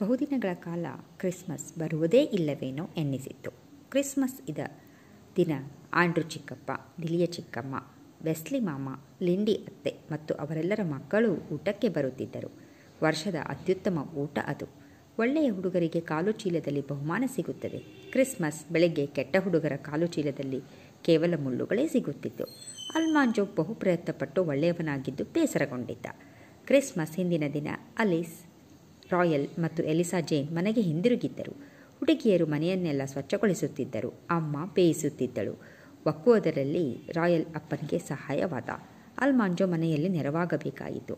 ಬಹುದಿನಗಳ ಕಾಲ ಕ್ರಿಸ್ಮಸ್ ಬರುವುದೇ ಇಲ್ಲವೇನೋ ಎನ್ನಿಸಿತ್ತು ಕ್ರಿಸ್ಮಸ್ ಇದ ದಿನ ಆಂಡ್ರೂ ಚಿಕ್ಕಪ್ಪ ದಿಲಿಯ ಚಿಕ್ಕಮ್ಮ ವೆಸ್ಲಿ ಮಾಮ ಲಿಂಡಿ ಅತ್ತೆ ಮತ್ತು ಅವರೆಲ್ಲರ ಮಕ್ಕಳು ಊಟಕ್ಕೆ ಬರುತ್ತಿದ್ದರು ವರ್ಷದ ಅತ್ಯುತ್ತಮ ಊಟ ಅದು ಒಳ್ಳೆಯ ಹುಡುಗರಿಗೆ ಕಾಲು ಚೀಲದಲ್ಲಿ ಬಹುಮಾನ ಸಿಗುತ್ತದೆ ಕ್ರಿಸ್ಮಸ್ ಬೆಳಗ್ಗೆ ಕೆಟ್ಟ ಹುಡುಗರ ಕಾಲು ಚೀಲದಲ್ಲಿ ಕೇವಲ ಮುಳ್ಳುಗಳೇ ಸಿಗುತ್ತಿತ್ತು ಅಲ್ಮಾಂಜೋ ಬಹು ಪ್ರಯತ್ನಪಟ್ಟು ಒಳ್ಳೆಯವನಾಗಿದ್ದು ಬೇಸರಗೊಂಡಿದ್ದ ಕ್ರಿಸ್ಮಸ್ ಹಿಂದಿನ ದಿನ ಅಲಿಸ್ ರಾಯಲ್ ಮತ್ತು ಎಲಿಸಾ ಜೇನ್ ಮನೆಗೆ ಹಿಂದಿರುಗಿದ್ದರು ಹುಡುಗಿಯರು ಮನೆಯನ್ನೆಲ್ಲ ಸ್ವಚ್ಛಗೊಳಿಸುತ್ತಿದ್ದರು ಅಮ್ಮ ಬೇಯಿಸುತ್ತಿದ್ದಳು ಒಕ್ಕುವುದರಲ್ಲಿ ರಾಯಲ್ ಅಪ್ಪನಿಗೆ ಸಹಾಯವಾದ ಅಲ್ಮಾಂಜೋ ಮನೆಯಲ್ಲಿ ನೆರವಾಗಬೇಕಾಯಿತು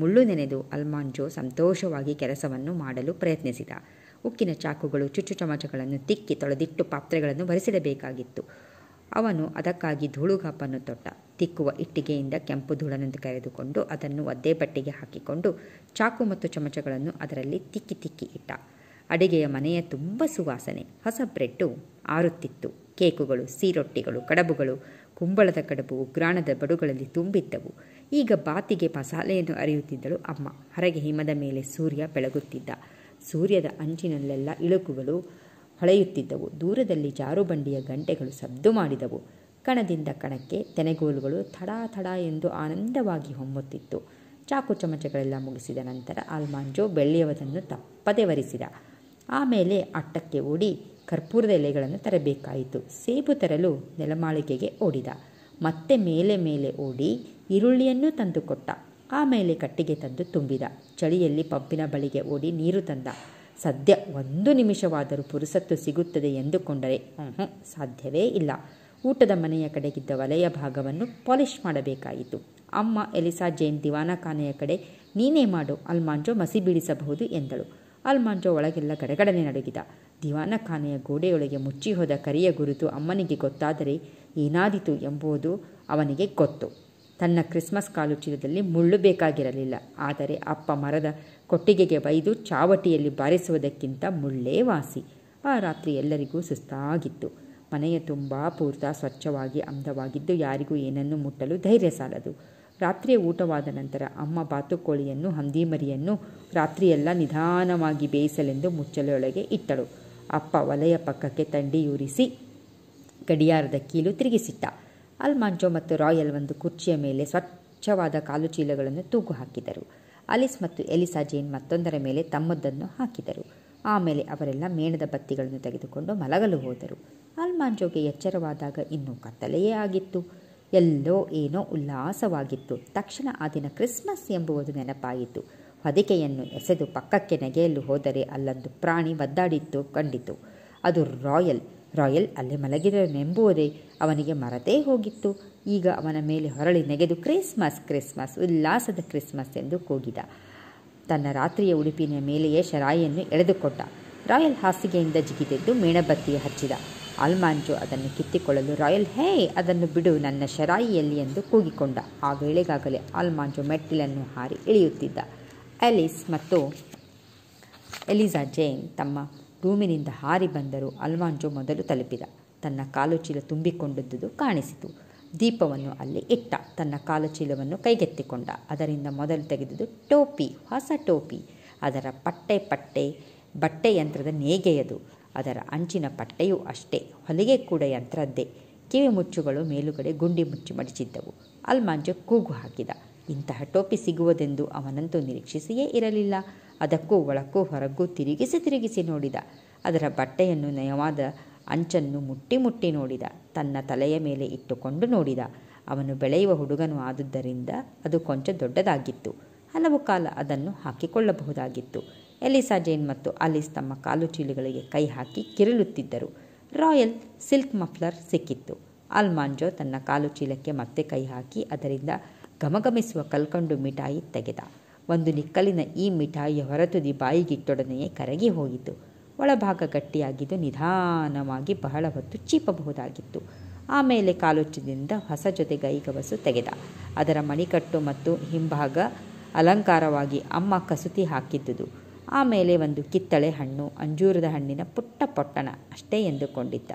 ಮುಳ್ಳು ನೆನೆದು ಅಲ್ಮಾಂಜೋ ಸಂತೋಷವಾಗಿ ಕೆಲಸವನ್ನು ಮಾಡಲು ಪ್ರಯತ್ನಿಸಿದ ಉಕ್ಕಿನ ಚಾಕುಗಳು ಚುಚ್ಚು ಚಮಚಗಳನ್ನು ತಿಕ್ಕಿ ತೊಳೆದಿಟ್ಟು ಪಾತ್ರೆಗಳನ್ನು ಬರೆಸಿಡಬೇಕಾಗಿತ್ತು ಅವನು ಅದಕ್ಕಾಗಿ ಧೂಳುಗಾಪನ್ನು ತೊಟ್ಟ ತಿಕ್ಕುವ ಇಟ್ಟಿಗೆಯಿಂದ ಕೆಂಪು ಧೂಳನ್ನು ಕರೆದುಕೊಂಡು ಅದನ್ನು ಒದ್ದೆ ಬಟ್ಟೆಗೆ ಹಾಕಿಕೊಂಡು ಚಾಕು ಮತ್ತು ಚಮಚಗಳನ್ನು ಅದರಲ್ಲಿ ತಿಕ್ಕಿ ತಿಕ್ಕಿ ಇಟ್ಟ ಅಡಿಗೆಯ ಮನೆಯ ತುಂಬ ಸುವಾಸನೆ ಹೊಸ ಬ್ರೆಡ್ಡು ಆರುತ್ತಿತ್ತು ಕೇಕುಗಳು ಸೀರೊಟ್ಟಿಗಳು ಕಡಬುಗಳು ಕುಂಬಳದ ಕಡಬು ಉಗ್ರಾಣದ ಬಡುಗಳಲ್ಲಿ ತುಂಬಿದ್ದವು ಈಗ ಬಾತಿಗೆ ಮಸಾಲೆಯನ್ನು ಅರಿಯುತ್ತಿದ್ದಳು ಅಮ್ಮ ಹೊರಗೆ ಹಿಮದ ಮೇಲೆ ಸೂರ್ಯ ಬೆಳಗುತ್ತಿದ್ದ ಸೂರ್ಯದ ಅಂಚಿನಲ್ಲೆಲ್ಲ ಇಳುಕುಗಳು ಹೊಳೆಯುತ್ತಿದ್ದವು ದೂರದಲ್ಲಿ ಜಾರುಬಂಡಿಯ ಗಂಟೆಗಳು ಸದ್ದು ಮಾಡಿದವು ಕಣದಿಂದ ಕಣಕ್ಕೆ ತೆನೆಗೋಲುಗಳು ಥಡಾ ಥಡ ಎಂದು ಆನಂದವಾಗಿ ಹೊಮ್ಮುತ್ತಿತ್ತು ಚಾಕು ಚಮಚಗಳೆಲ್ಲ ಮುಗಿಸಿದ ನಂತರ ಆಲ್ಮಾಂಜೋ ಬೆಳ್ಳಿಯವದನ್ನು ತಪ್ಪದೆ ವರಿಸಿದ ಆಮೇಲೆ ಅಟ್ಟಕ್ಕೆ ಓಡಿ ಕರ್ಪೂರದ ಎಲೆಗಳನ್ನು ತರಬೇಕಾಯಿತು ಸೇಬು ತರಲು ನೆಲಮಾಳಿಗೆಗೆ ಓಡಿದ ಮತ್ತೆ ಮೇಲೆ ಮೇಲೆ ಓಡಿ ಈರುಳ್ಳಿಯನ್ನು ತಂದುಕೊಟ್ಟ ಆಮೇಲೆ ಕಟ್ಟಿಗೆ ತಂದು ತುಂಬಿದ ಚಳಿಯಲ್ಲಿ ಪಬ್ಬಿನ ಬಳಿಗೆ ಓಡಿ ನೀರು ತಂದ ಸದ್ಯ ಒಂದು ನಿಮಿಷವಾದರೂ ಪುರುಸತ್ತು ಸಿಗುತ್ತದೆ ಎಂದುಕೊಂಡರೆ ಹ್ಞೂ ಸಾಧ್ಯವೇ ಇಲ್ಲ ಊಟದ ಮನೆಯ ಕಡೆಗಿದ್ದ ವಲಯ ಭಾಗವನ್ನು ಪಾಲಿಷ್ ಮಾಡಬೇಕಾಯಿತು ಅಮ್ಮ ಎಲಿಸಾ ಜೈನ್ ದಿವಾನಖಾನೆಯ ಕಡೆ ನೀನೇ ಮಾಡು ಅಲ್ಮಾಂಜೋ ಮಸಿ ಬೀಳಿಸಬಹುದು ಎಂದಳು ಅಲ್ಮಾಂಜೋ ಒಳಗೆಲ್ಲ ಗಡಗಡನೆ ನಡುಗಿದ ದಿವಾನಖಾನೆಯ ಗೋಡೆಯೊಳಗೆ ಮುಚ್ಚಿಹೋದ ಕರಿಯ ಗುರುತು ಅಮ್ಮನಿಗೆ ಗೊತ್ತಾದರೆ ಏನಾದಿತು ಎಂಬುದು ಅವನಿಗೆ ಗೊತ್ತು ತನ್ನ ಕ್ರಿಸ್ಮಸ್ ಕಾಲು ಚೀಲದಲ್ಲಿ ಮುಳ್ಳು ಬೇಕಾಗಿರಲಿಲ್ಲ ಆದರೆ ಅಪ್ಪ ಮರದ ಕೊಟ್ಟಿಗೆಗೆ ಬೈದು ಚಾವಟಿಯಲ್ಲಿ ಬಾರಿಸುವುದಕ್ಕಿಂತ ಮುಳ್ಳೇ ವಾಸಿ ಆ ರಾತ್ರಿ ಎಲ್ಲರಿಗೂ ಸುಸ್ತಾಗಿತ್ತು ಮನೆಯ ತುಂಬ ಪೂರ್ತ ಸ್ವಚ್ಛವಾಗಿ ಅಂದವಾಗಿದ್ದು ಯಾರಿಗೂ ಏನನ್ನು ಮುಟ್ಟಲು ಧೈರ್ಯ ಸಾಲದು ರಾತ್ರಿಯ ಊಟವಾದ ನಂತರ ಅಮ್ಮ ಬಾತುಕೋಳಿಯನ್ನು ಹಂದಿಮರಿಯನ್ನು ರಾತ್ರಿಯೆಲ್ಲ ನಿಧಾನವಾಗಿ ಬೇಯಿಸಲೆಂದು ಮುಚ್ಚಲೆಯೊಳಗೆ ಇಟ್ಟಳು ಅಪ್ಪ ಒಲೆಯ ಪಕ್ಕಕ್ಕೆ ತಂಡಿಯೂರಿಸಿ ಗಡಿಯಾರದ ಕೀಲು ತಿರುಗಿಸಿಟ್ಟ ಅಲ್ಮಾಂಜೋ ಮತ್ತು ರಾಯಲ್ ಒಂದು ಕುರ್ಚಿಯ ಮೇಲೆ ಸ್ವಚ್ಛವಾದ ಕಾಲು ಚೀಲಗಳನ್ನು ತೂಗು ಹಾಕಿದರು ಅಲಿಸ್ ಮತ್ತು ಎಲಿಸಾ ಜೇನ್ ಮತ್ತೊಂದರ ಮೇಲೆ ತಮ್ಮದನ್ನು ಹಾಕಿದರು ಆಮೇಲೆ ಅವರೆಲ್ಲ ಮೇಣದ ಬತ್ತಿಗಳನ್ನು ತೆಗೆದುಕೊಂಡು ಮಲಗಲು ಹೋದರು ಅಲ್ಮಾಂಜೋಗೆ ಎಚ್ಚರವಾದಾಗ ಇನ್ನೂ ಕತ್ತಲೆಯೇ ಆಗಿತ್ತು ಎಲ್ಲೋ ಏನೋ ಉಲ್ಲಾಸವಾಗಿತ್ತು ತಕ್ಷಣ ಆ ದಿನ ಕ್ರಿಸ್ಮಸ್ ಎಂಬುವುದು ನೆನಪಾಯಿತು ಹೊದಿಕೆಯನ್ನು ಎಸೆದು ಪಕ್ಕಕ್ಕೆ ನೆಗೆಯಲು ಹೋದರೆ ಅಲ್ಲೊಂದು ಪ್ರಾಣಿ ಒದ್ದಾಡಿತ್ತು ಕಂಡಿತು ಅದು ರಾಯಲ್ ರಾಯಲ್ ಅಲ್ಲೇ ಮಲಗಿದನೆಂಬುವುದೇ ಅವನಿಗೆ ಮರತೇ ಹೋಗಿತ್ತು ಈಗ ಅವನ ಮೇಲೆ ಹೊರಳಿ ನೆಗೆದು ಕ್ರಿಸ್ಮಸ್ ಕ್ರಿಸ್ಮಸ್ ಉಲ್ಲಾಸದ ಕ್ರಿಸ್ಮಸ್ ಎಂದು ಕೂಗಿದ ತನ್ನ ರಾತ್ರಿಯ ಉಡುಪಿನ ಮೇಲೆಯೇ ಶರಾಯಿಯನ್ನು ಎಳೆದುಕೊಟ್ಟ ರಾಯಲ್ ಹಾಸಿಗೆಯಿಂದ ಜಿಗಿದೆದ್ದು ಮೇಣಬತ್ತಿ ಹಚ್ಚಿದ ಅಲ್ಮಾಂಜು ಅದನ್ನು ಕಿತ್ತಿಕೊಳ್ಳಲು ರಾಯಲ್ ಹೇ ಅದನ್ನು ಬಿಡು ನನ್ನ ಶರಾಯಿಯಲ್ಲಿ ಎಂದು ಕೂಗಿಕೊಂಡ ಆ ವೇಳೆಗಾಗಲೇ ಅಲ್ಮಾಂಜು ಮೆಟ್ಟಿಲನ್ನು ಹಾರಿ ಇಳಿಯುತ್ತಿದ್ದ ಅಲಿಸ್ ಮತ್ತು ಎಲಿಜಾ ಜೈನ್ ತಮ್ಮ ರೂಮಿನಿಂದ ಹಾರಿ ಬಂದರೂ ಅಲ್ವಾಂಜೋ ಮೊದಲು ತಲುಪಿದ ತನ್ನ ಕಾಲು ಚೀಲ ತುಂಬಿಕೊಂಡದ್ದು ಕಾಣಿಸಿತು ದೀಪವನ್ನು ಅಲ್ಲಿ ಇಟ್ಟ ತನ್ನ ಕಾಲು ಚೀಲವನ್ನು ಕೈಗೆತ್ತಿಕೊಂಡ ಅದರಿಂದ ಮೊದಲು ತೆಗೆದುದು ಟೋಪಿ ಹೊಸ ಟೋಪಿ ಅದರ ಪಟ್ಟೆ ಪಟ್ಟೆ ಬಟ್ಟೆ ಯಂತ್ರದ ನೇಗೆಯದು ಅದರ ಅಂಚಿನ ಪಟ್ಟೆಯೂ ಅಷ್ಟೇ ಹೊಲಿಗೆ ಕೂಡ ಯಂತ್ರದ್ದೇ ಕಿವಿ ಮುಚ್ಚುಗಳು ಮೇಲುಗಡೆ ಗುಂಡಿ ಮುಚ್ಚಿ ಮಡಿಸಿದ್ದವು ಅಲ್ಮಾಂಜೋ ಕೂಗು ಹಾಕಿದ ಇಂತಹ ಟೋಪಿ ಸಿಗುವುದೆಂದು ಅವನಂತೂ ನಿರೀಕ್ಷಿಸಿಯೇ ಇರಲಿಲ್ಲ ಅದಕ್ಕೂ ಒಳಕ್ಕೂ ಹೊರಗೂ ತಿರುಗಿಸಿ ತಿರುಗಿಸಿ ನೋಡಿದ ಅದರ ಬಟ್ಟೆಯನ್ನು ನಯವಾದ ಅಂಚನ್ನು ಮುಟ್ಟಿ ಮುಟ್ಟಿ ನೋಡಿದ ತನ್ನ ತಲೆಯ ಮೇಲೆ ಇಟ್ಟುಕೊಂಡು ನೋಡಿದ ಅವನು ಬೆಳೆಯುವ ಹುಡುಗನು ಆದುದರಿಂದ ಅದು ಕೊಂಚ ದೊಡ್ಡದಾಗಿತ್ತು ಹಲವು ಕಾಲ ಅದನ್ನು ಹಾಕಿಕೊಳ್ಳಬಹುದಾಗಿತ್ತು ಎಲಿಸಾ ಜೇನ್ ಮತ್ತು ಅಲಿಸ್ ತಮ್ಮ ಕಾಲು ಚೀಲಗಳಿಗೆ ಕೈ ಹಾಕಿ ಕಿರಳುತ್ತಿದ್ದರು ರಾಯಲ್ ಸಿಲ್ಕ್ ಮಫ್ಲರ್ ಸಿಕ್ಕಿತ್ತು ಅಲ್ಮಾಂಜೋ ತನ್ನ ಕಾಲು ಚೀಲಕ್ಕೆ ಮತ್ತೆ ಕೈ ಹಾಕಿ ಅದರಿಂದ ಗಮಗಮಿಸುವ ಕಲ್ಕಂಡು ಮಿಠಾಯಿ ತೆಗೆದ ಒಂದು ನಿಕ್ಕಲಿನ ಈ ಮಿಠಾಯಿ ಹೊರತುದಿ ಬಾಯಿಗಿಟ್ಟೊಡನೆಯೇ ಕರಗಿ ಹೋಗಿತು ಒಳಭಾಗ ಗಟ್ಟಿಯಾಗಿದ್ದು ನಿಧಾನವಾಗಿ ಬಹಳ ಹೊತ್ತು ಚೀಪಬಹುದಾಗಿತ್ತು ಆಮೇಲೆ ಕಾಲುಚ್ಚದಿಂದ ಹೊಸ ಜೊತೆ ಗೈಗವಸು ತೆಗೆದ ಅದರ ಮಣಿಕಟ್ಟು ಮತ್ತು ಹಿಂಭಾಗ ಅಲಂಕಾರವಾಗಿ ಅಮ್ಮ ಕಸೂತಿ ಹಾಕಿದ್ದುದು ಆಮೇಲೆ ಒಂದು ಕಿತ್ತಳೆ ಹಣ್ಣು ಅಂಜೂರದ ಹಣ್ಣಿನ ಪುಟ್ಟ ಪೊಟ್ಟಣ ಅಷ್ಟೇ ಎಂದುಕೊಂಡಿದ್ದ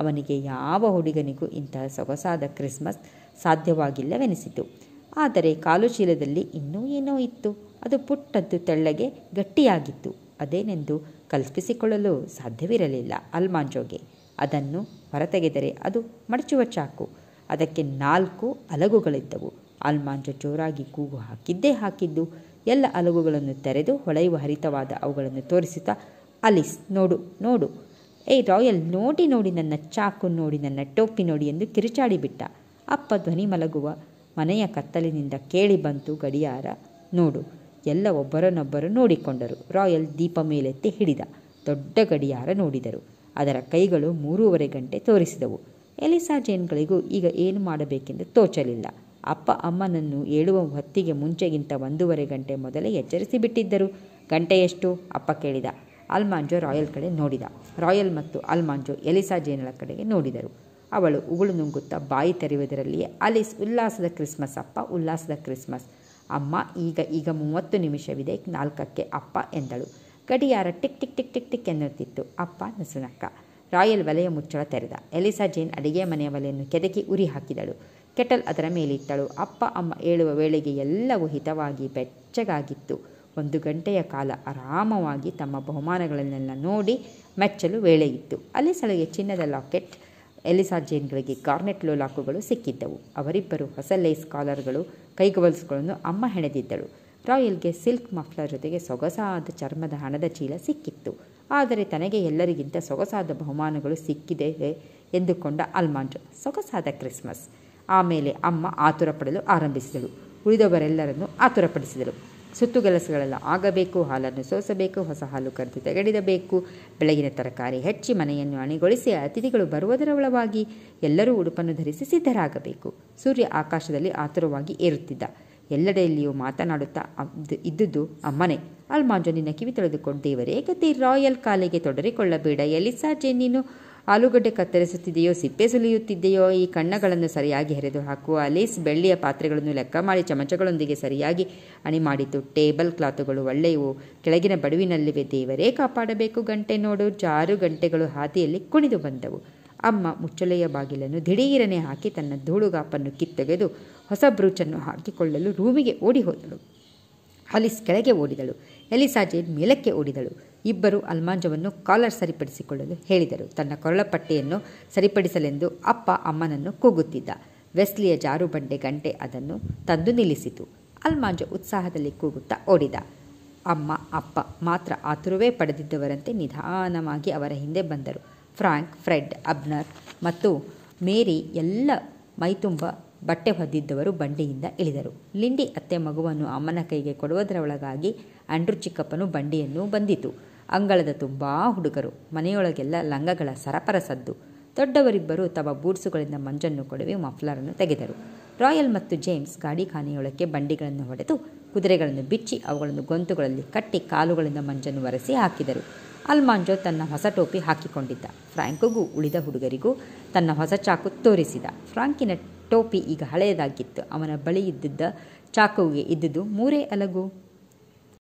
ಅವನಿಗೆ ಯಾವ ಹುಡುಗನಿಗೂ ಇಂತಹ ಸೊಗಸಾದ ಕ್ರಿಸ್ಮಸ್ ಸಾಧ್ಯವಾಗಿಲ್ಲವೆನಿಸಿತು ಆದರೆ ಕಾಲು ಚೀಲದಲ್ಲಿ ಇನ್ನೂ ಏನೋ ಇತ್ತು ಅದು ಪುಟ್ಟದ್ದು ತೆಳ್ಳಗೆ ಗಟ್ಟಿಯಾಗಿತ್ತು ಅದೇನೆಂದು ಕಲ್ಪಿಸಿಕೊಳ್ಳಲು ಸಾಧ್ಯವಿರಲಿಲ್ಲ ಅಲ್ಮಾಂಜೋಗೆ ಅದನ್ನು ಹೊರತೆಗೆದರೆ ಅದು ಮಡಚುವ ಚಾಕು ಅದಕ್ಕೆ ನಾಲ್ಕು ಅಲಗುಗಳಿದ್ದವು ಅಲ್ಮಾಂಜೋ ಜೋರಾಗಿ ಕೂಗು ಹಾಕಿದ್ದೇ ಹಾಕಿದ್ದು ಎಲ್ಲ ಅಲಗುಗಳನ್ನು ತೆರೆದು ಹೊಳೆಯುವ ಹರಿತವಾದ ಅವುಗಳನ್ನು ತೋರಿಸುತ್ತಾ ಅಲಿಸ್ ನೋಡು ನೋಡು ಏಯ್ ರಾಯಲ್ ನೋಡಿ ನೋಡಿ ನನ್ನ ಚಾಕು ನೋಡಿ ನನ್ನ ಟೋಪಿ ನೋಡಿ ಎಂದು ಕಿರುಚಾಡಿಬಿಟ್ಟ ಅಪ್ಪ ಧ್ವನಿ ಮಲಗುವ ಮನೆಯ ಕತ್ತಲಿನಿಂದ ಕೇಳಿ ಬಂತು ಗಡಿಯಾರ ನೋಡು ಎಲ್ಲ ಒಬ್ಬರನ್ನೊಬ್ಬರು ನೋಡಿಕೊಂಡರು ರಾಯಲ್ ದೀಪ ಮೇಲೆತ್ತಿ ಹಿಡಿದ ದೊಡ್ಡ ಗಡಿಯಾರ ನೋಡಿದರು ಅದರ ಕೈಗಳು ಮೂರುವರೆ ಗಂಟೆ ತೋರಿಸಿದವು ಎಲಿಸಾ ಜೇನ್ಗಳಿಗೂ ಈಗ ಏನು ಮಾಡಬೇಕೆಂದು ತೋಚಲಿಲ್ಲ ಅಪ್ಪ ಅಮ್ಮನನ್ನು ಏಳುವ ಹೊತ್ತಿಗೆ ಮುಂಚೆಗಿಂತ ಒಂದೂವರೆ ಗಂಟೆ ಮೊದಲೇ ಎಚ್ಚರಿಸಿ ಬಿಟ್ಟಿದ್ದರು ಗಂಟೆಯಷ್ಟು ಅಪ್ಪ ಕೇಳಿದ ಅಲ್ಮಾಂಜೋ ರಾಯಲ್ ಕಡೆ ನೋಡಿದ ರಾಯಲ್ ಮತ್ತು ಅಲ್ಮಾಂಜೋ ಎಲಿಸಾ ಜೇನಳ ಕಡೆಗೆ ನೋಡಿದರು ಅವಳು ಉಗುಳು ನುಂಗುತ್ತಾ ಬಾಯಿ ತೆರೆಯುವುದರಲ್ಲಿಯೇ ಅಲಿಸ್ ಉಲ್ಲಾಸದ ಕ್ರಿಸ್ಮಸ್ ಅಪ್ಪ ಉಲ್ಲಾಸದ ಕ್ರಿಸ್ಮಸ್ ಅಮ್ಮ ಈಗ ಈಗ ಮೂವತ್ತು ನಿಮಿಷವಿದೆ ನಾಲ್ಕಕ್ಕೆ ಅಪ್ಪ ಎಂದಳು ಗಡಿಯಾರ tick tick tick tick tick ಎನ್ನುತ್ತಿತ್ತು ಅಪ್ಪ ನಸುನಕ್ಕ ರಾಯಲ್ ವಲಯ ಮುಚ್ಚಳ ತೆರೆದ ಎಲಿಸಾ ಜೇನ್ ಅಡಿಗೆ ಮನೆಯ ಒಲೆಯನ್ನು ಕೆದಕಿ ಉರಿ ಹಾಕಿದಳು ಕೆಟಲ್ ಅದರ ಮೇಲಿಟ್ಟಳು ಅಪ್ಪ ಅಮ್ಮ ಏಳುವ ವೇಳೆಗೆ ಎಲ್ಲವೂ ಹಿತವಾಗಿ ಬೆಚ್ಚಗಾಗಿತ್ತು ಒಂದು ಗಂಟೆಯ ಕಾಲ ಆರಾಮವಾಗಿ ತಮ್ಮ ಬಹುಮಾನಗಳನ್ನೆಲ್ಲ ನೋಡಿ ಮೆಚ್ಚಲು ವೇಳೆಯಿತ್ತು ಅಲಿಸಳಿಗೆ ಚಿನ್ನದ ಲಾಕೆಟ್ ಎಲಿಸಾ ಜೇನ್ಗಳಿಗೆ ಗಾರ್ನೆಟ್ ಲೋಲಾಕುಗಳು ಸಿಕ್ಕಿದ್ದವು ಅವರಿಬ್ಬರು ಹೊಸ ಲೇಸ್ ಕಾಲರ್ಗಳು ಕೈಗವಲ್ಸ್ಗಳನ್ನು ಅಮ್ಮ ಹೆಣೆದಿದ್ದಳು ರಾಯಲ್ಗೆ ಸಿಲ್ಕ್ ಮಫ್ಲರ್ ಜೊತೆಗೆ ಸೊಗಸಾದ ಚರ್ಮದ ಹಣದ ಚೀಲ ಸಿಕ್ಕಿತ್ತು ಆದರೆ ತನಗೆ ಎಲ್ಲರಿಗಿಂತ ಸೊಗಸಾದ ಬಹುಮಾನಗಳು ಸಿಕ್ಕಿದೆ ಎಂದುಕೊಂಡ ಅಲ್ಮಾಂಡ್ ಸೊಗಸಾದ ಕ್ರಿಸ್ಮಸ್ ಆಮೇಲೆ ಅಮ್ಮ ಆತುರ ಪಡಲು ಆರಂಭಿಸಿದಳು ಉಳಿದವರೆಲ್ಲರನ್ನು ಆತುರಪಡಿಸಿದಳು ಸುತ್ತುಗೆಲಸಗಳೆಲ್ಲ ಆಗಬೇಕು ಹಾಲನ್ನು ಸೋಸಬೇಕು ಹೊಸ ಹಾಲು ಕರೆದು ತೆಗೆಡಬೇಕು ಬೆಳಗಿನ ತರಕಾರಿ ಹೆಚ್ಚಿ ಮನೆಯನ್ನು ಅಣಿಗೊಳಿಸಿ ಅತಿಥಿಗಳು ಬರುವುದರ ಒಳವಾಗಿ ಎಲ್ಲರೂ ಉಡುಪನ್ನು ಧರಿಸಿ ಸಿದ್ಧರಾಗಬೇಕು ಸೂರ್ಯ ಆಕಾಶದಲ್ಲಿ ಆತುರವಾಗಿ ಏರುತ್ತಿದ್ದ ಎಲ್ಲೆಡೆಯಲ್ಲಿಯೂ ಮಾತನಾಡುತ್ತಾ ಇದ್ದುದು ಅಮ್ಮನೆ ಅಲ್ಮಾಂಜೋ ನಿನ್ನ ಕಿವಿ ತೊಳೆದುಕೊಂಡು ದೇವರೇ ಗತಿ ರಾಯಲ್ ಕಾಲೆಗೆ ತೊಡರಿಕೊಳ್ಳಬೇಡ ಎಲಿಸಾ ಜೆ ಆಲೂಗಡ್ಡೆ ಕತ್ತರಿಸುತ್ತಿದೆಯೋ ಸಿಪ್ಪೆ ಸುಲಿಯುತ್ತಿದೆಯೋ ಈ ಕಣ್ಣಗಳನ್ನು ಸರಿಯಾಗಿ ಹೆರೆದು ಹಾಕುವ ಅಲೀಸ್ ಬೆಳ್ಳಿಯ ಪಾತ್ರೆಗಳನ್ನು ಲೆಕ್ಕ ಮಾಡಿ ಚಮಚಗಳೊಂದಿಗೆ ಸರಿಯಾಗಿ ಅಣಿ ಮಾಡಿತು ಟೇಬಲ್ ಕ್ಲಾತುಗಳು ಒಳ್ಳೆಯವು ಕೆಳಗಿನ ಬಡುವಿನಲ್ಲಿವೆ ದೇವರೇ ಕಾಪಾಡಬೇಕು ಗಂಟೆ ನೋಡು ಜಾರು ಗಂಟೆಗಳು ಹಾದಿಯಲ್ಲಿ ಕುಣಿದು ಬಂದವು ಅಮ್ಮ ಮುಚ್ಚಲೆಯ ಬಾಗಿಲನ್ನು ದಿಢೀರನೆ ಹಾಕಿ ತನ್ನ ಧೂಳುಗಾಪನ್ನು ಕಿತ್ತೊಗೆದು ಹೊಸ ಬ್ರೂಚನ್ನು ಹಾಕಿಕೊಳ್ಳಲು ರೂಮಿಗೆ ಓಡಿ ಹೋದಳು ಅಲಿಸ್ ಕೆಳಗೆ ಓಡಿದಳು ಎಲಿಸಾಜೇನ್ ಮೇಲಕ್ಕೆ ಓಡಿದಳು ಇಬ್ಬರು ಅಲ್ಮಾಂಜವನ್ನು ಕಾಲರ್ ಸರಿಪಡಿಸಿಕೊಳ್ಳಲು ಹೇಳಿದರು ತನ್ನ ಕೊರಳಪಟ್ಟೆಯನ್ನು ಸರಿಪಡಿಸಲೆಂದು ಅಪ್ಪ ಅಮ್ಮನನ್ನು ಕೂಗುತ್ತಿದ್ದ ವೆಸ್ಲಿಯ ಜಾರು ಗಂಟೆ ಅದನ್ನು ತಂದು ನಿಲ್ಲಿಸಿತು ಅಲ್ಮಾಂಜ ಉತ್ಸಾಹದಲ್ಲಿ ಕೂಗುತ್ತಾ ಓಡಿದ ಅಮ್ಮ ಅಪ್ಪ ಮಾತ್ರ ಆತುರುವೇ ಪಡೆದಿದ್ದವರಂತೆ ನಿಧಾನವಾಗಿ ಅವರ ಹಿಂದೆ ಬಂದರು ಫ್ರಾಂಕ್ ಫ್ರೆಡ್ ಅಬ್ನರ್ ಮತ್ತು ಮೇರಿ ಎಲ್ಲ ಮೈತುಂಬ ಬಟ್ಟೆ ಹೊದ್ದಿದ್ದವರು ಬಂಡಿಯಿಂದ ಇಳಿದರು ಲಿಂಡಿ ಅತ್ತೆ ಮಗುವನ್ನು ಅಮ್ಮನ ಕೈಗೆ ಕೊಡುವುದರೊಳಗಾಗಿ ಅಂಡ್ರು ಚಿಕ್ಕಪ್ಪನು ಬಂಡಿಯನ್ನು ಬಂದಿತು ಅಂಗಳದ ತುಂಬ ಹುಡುಗರು ಮನೆಯೊಳಗೆಲ್ಲ ಲಂಗಗಳ ಸರಪರ ಸದ್ದು ದೊಡ್ಡವರಿಬ್ಬರು ತಮ್ಮ ಬೂಟ್ಸುಗಳಿಂದ ಮಂಜನ್ನು ಕೊಡುವೆ ಮಫ್ಲರನ್ನು ತೆಗೆದರು ರಾಯಲ್ ಮತ್ತು ಜೇಮ್ಸ್ ಗಾಡಿ ಖಾನೆಯೊಳಕ್ಕೆ ಬಂಡಿಗಳನ್ನು ಹೊಡೆದು ಕುದುರೆಗಳನ್ನು ಬಿಚ್ಚಿ ಅವುಗಳನ್ನು ಗೊಂತುಗಳಲ್ಲಿ ಕಟ್ಟಿ ಕಾಲುಗಳಿಂದ ಮಂಜನ್ನು ಒರೆಸಿ ಹಾಕಿದರು ಅಲ್ಮಾಂಜೋ ತನ್ನ ಹೊಸ ಟೋಪಿ ಹಾಕಿಕೊಂಡಿದ್ದ ಫ್ರಾಂಕುಗೂ ಉಳಿದ ಹುಡುಗರಿಗೂ ತನ್ನ ಹೊಸ ಚಾಕು ತೋರಿಸಿದ ಫ್ರಾಂಕಿನ ಟೋಪಿ ಈಗ ಹಳೆಯದಾಗಿತ್ತು ಅವನ ಬಳಿ ಇದ್ದಿದ್ದ ಚಾಕುವಿಗೆ ಇದ್ದುದು ಮೂರೇ ಅಲಗು